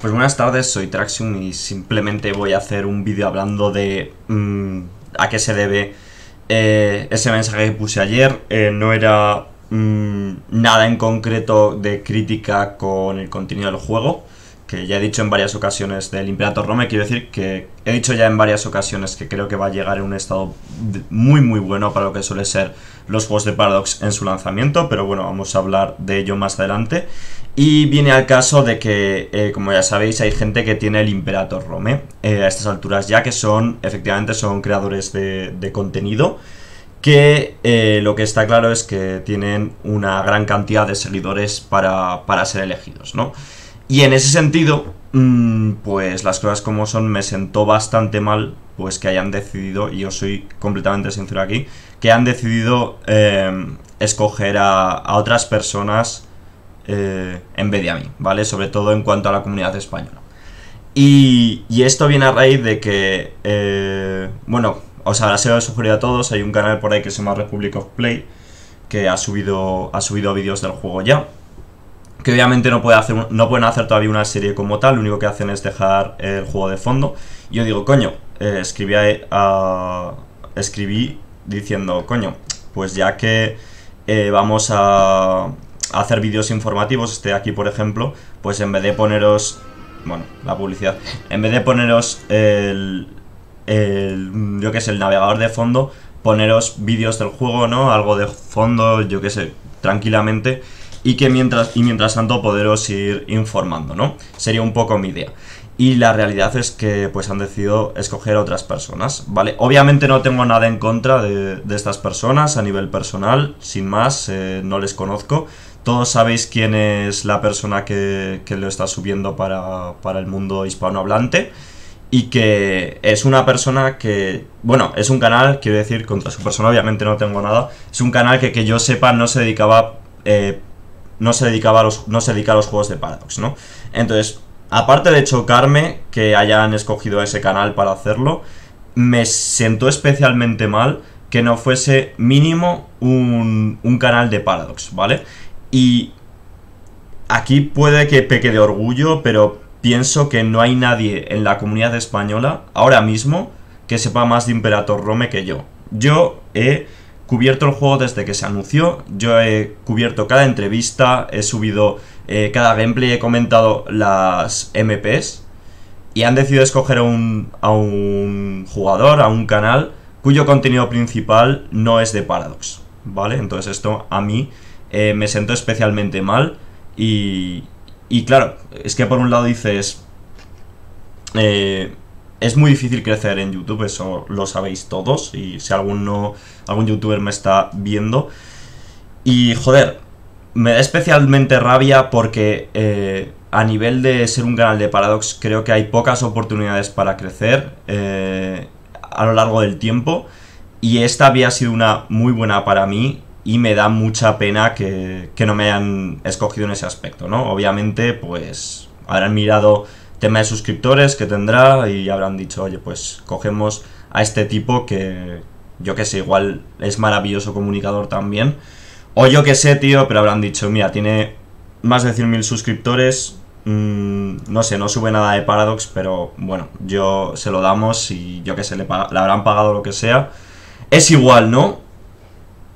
Pues buenas tardes, soy Traxium y simplemente voy a hacer un vídeo hablando de mm, a qué se debe eh, ese mensaje que puse ayer. Eh, no era mm, nada en concreto de crítica con el contenido del juego, que ya he dicho en varias ocasiones del Imperator Rome. Quiero decir que he dicho ya en varias ocasiones que creo que va a llegar en un estado muy muy bueno para lo que suele ser los juegos de Paradox en su lanzamiento, pero bueno, vamos a hablar de ello más adelante. Y viene al caso de que, eh, como ya sabéis, hay gente que tiene el Imperator Rome eh, a estas alturas ya, que son, efectivamente, son creadores de, contenido, que eh, lo que está claro es que tienen una gran cantidad de seguidores para, ser elegidos, ¿no? Y en ese sentido, mm, pues las cosas como son, me sentó bastante mal, pues que hayan decidido, y yo soy completamente sincero aquí, que han decidido escoger a otras personas eh, en vez de a mí, ¿vale? Sobre todo en cuanto a la comunidad española. Y, y esto viene a raíz de que, eh, bueno, os habrá sido sugerido a todos, hay un canal por ahí que se llama Republic of Play, que ha subido, ha subido vídeos del juego ya. Que obviamente no, puede hacer, no pueden hacer todavía una serie como tal, lo único que hacen es dejar el juego de fondo. Y yo digo, coño, eh, escribí, a, escribí diciendo, coño, pues ya que eh, vamos a hacer vídeos informativos, este aquí por ejemplo, pues en vez de poneros, bueno, la publicidad, en vez de poneros el, yo qué sé, el navegador de fondo, poneros vídeos del juego, ¿no? Algo de fondo, yo qué sé, tranquilamente y que mientras y mientras tanto poderos ir informando, ¿no? Sería un poco mi idea. Y la realidad es que pues han decidido escoger otras personas, ¿vale? Obviamente no tengo nada en contra de, estas personas a nivel personal, sin más, eh, no les conozco, todos sabéis quién es la persona que, lo está subiendo para, el mundo hispanohablante. Y que es una persona que, bueno, es un canal, quiero decir, contra su persona obviamente no tengo nada. Es un canal que que yo sepa no se dedicaba... Eh, no se dedicaba a los, no se dedica a los juegos de Paradox, ¿no? Entonces, aparte de chocarme que hayan escogido ese canal para hacerlo, me sentó especialmente mal que no fuese mínimo un, un canal de Paradox, ¿vale? Y aquí puede que peque de orgullo, pero pienso que no hay nadie en la comunidad española ahora mismo que sepa más de Imperator Rome que yo. Yo he cubierto el juego desde que se anunció, yo he cubierto cada entrevista, he subido eh, cada gameplay, he comentado las MPs y han decidido escoger un, a un jugador, a un canal cuyo contenido principal no es de Paradox, ¿vale? Entonces esto a mí eh, me sentó especialmente mal y, y claro, es que por un lado dices, eh, es muy difícil crecer en YouTube, eso lo sabéis todos, y si alguno algún youtuber me está viendo, y joder, me da especialmente rabia porque eh, a nivel de ser un canal de Paradox creo que hay pocas oportunidades para crecer a lo largo del tiempo, y esta había sido una muy buena para mí, y me da mucha pena que, no me hayan escogido en ese aspecto, ¿no? Obviamente, pues habrán mirado tema de suscriptores que tendrá y habrán dicho, oye, pues cogemos a este tipo que yo que sé, igual es maravilloso comunicador también. O yo que sé, tío, pero habrán dicho, mira, tiene más de 100.000 suscriptores, mm, no sé, no sube nada de Paradox, pero bueno, yo se lo damos y yo que sé, le habrán pagado lo que sea. Es igual, ¿no?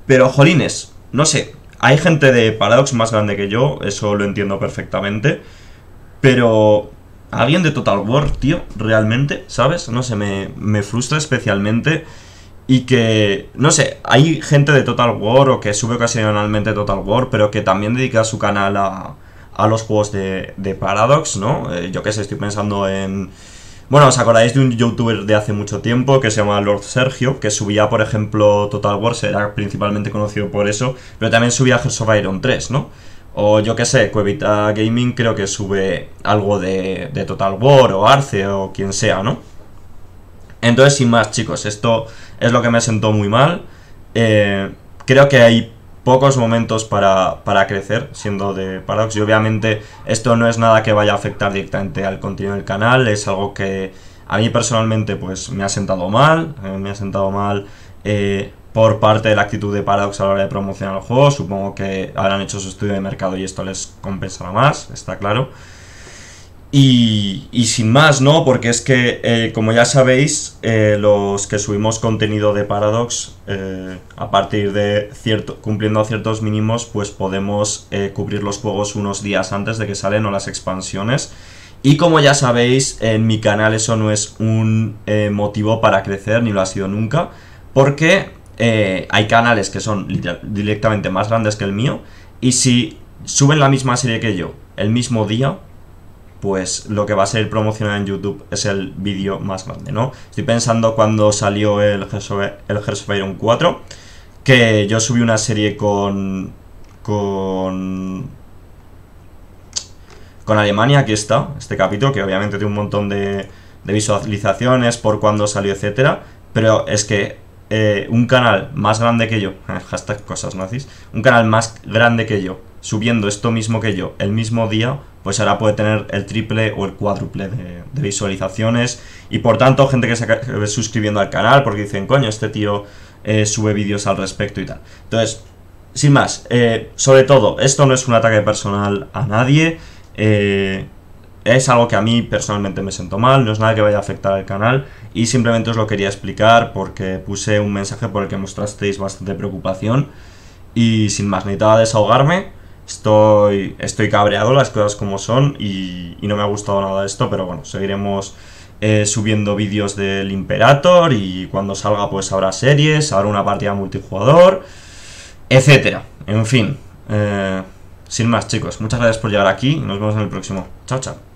Pero, jolines, no sé. Hay gente de Paradox más grande que yo, eso lo entiendo perfectamente. Pero alguien de Total War, tío, realmente, ¿sabes? No sé, me, frustra especialmente. Y que, no sé, hay gente de Total War o que sube ocasionalmente Total War, pero que también dedica su canal a, a los juegos de, Paradox, ¿no? Eh, yo qué sé, estoy pensando en bueno, os acordáis de un youtuber de hace mucho tiempo que se llama Lord Sergio, que subía, por ejemplo, Total War, era principalmente conocido por eso, pero también subía Hearts of Iron 3, ¿no? O yo qué sé, Cuevita Gaming creo que sube algo de, Total War o Arce o quien sea, ¿no? Entonces, sin más, chicos, esto es lo que me sentó muy mal. Eh, creo que hay pocos momentos para, crecer siendo de Paradox. Y obviamente esto no es nada que vaya a afectar directamente al contenido del canal, es algo que a mí personalmente pues me ha sentado mal, eh, me ha sentado mal eh, por parte de la actitud de Paradox a la hora de promocionar el juego. Supongo que habrán hecho su estudio de mercado y esto les compensará más, está claro. Y, sin más, ¿no? Porque es que, eh, como ya sabéis, eh, los que subimos contenido de Paradox, eh, a partir de cierto, cumpliendo ciertos mínimos, pues podemos cubrir los juegos unos días antes de que salen o las expansiones. Y como ya sabéis, en mi canal eso no es un motivo para crecer, ni lo ha sido nunca, porque hay canales que son directamente más grandes que el mío, y si suben la misma serie que yo el mismo día, pues lo que va a ser promocionado en YouTube es el vídeo más grande, ¿no? Estoy pensando cuando salió el Hearts 4, que yo subí una serie con... con con Alemania, aquí está, este capítulo, que obviamente tiene un montón de, visualizaciones por cuando salió, etcétera. Pero es que eh, un canal más grande que yo, hashtag cosas nazis, un canal más grande que yo, subiendo esto mismo que yo el mismo día, pues ahora puede tener el triple o el cuádruple de, visualizaciones. Y por tanto, gente que se ve suscribiendo al canal porque dicen, coño, este tío eh, sube vídeos al respecto y tal. Entonces, sin más, eh, sobre todo, esto no es un ataque personal a nadie. Eh, es algo que a mí personalmente me siento mal, no es nada que vaya a afectar al canal y simplemente os lo quería explicar porque puse un mensaje por el que mostrasteis bastante preocupación y sin más necesitaba desahogarme Estoy, estoy cabreado, las cosas como son, y, no me ha gustado nada esto, pero bueno, seguiremos eh, subiendo vídeos del Imperator y cuando salga pues habrá series, habrá una partida multijugador, etcétera. En fin, eh, sin más chicos, muchas gracias por llegar aquí y nos vemos en el próximo. Chao, chao.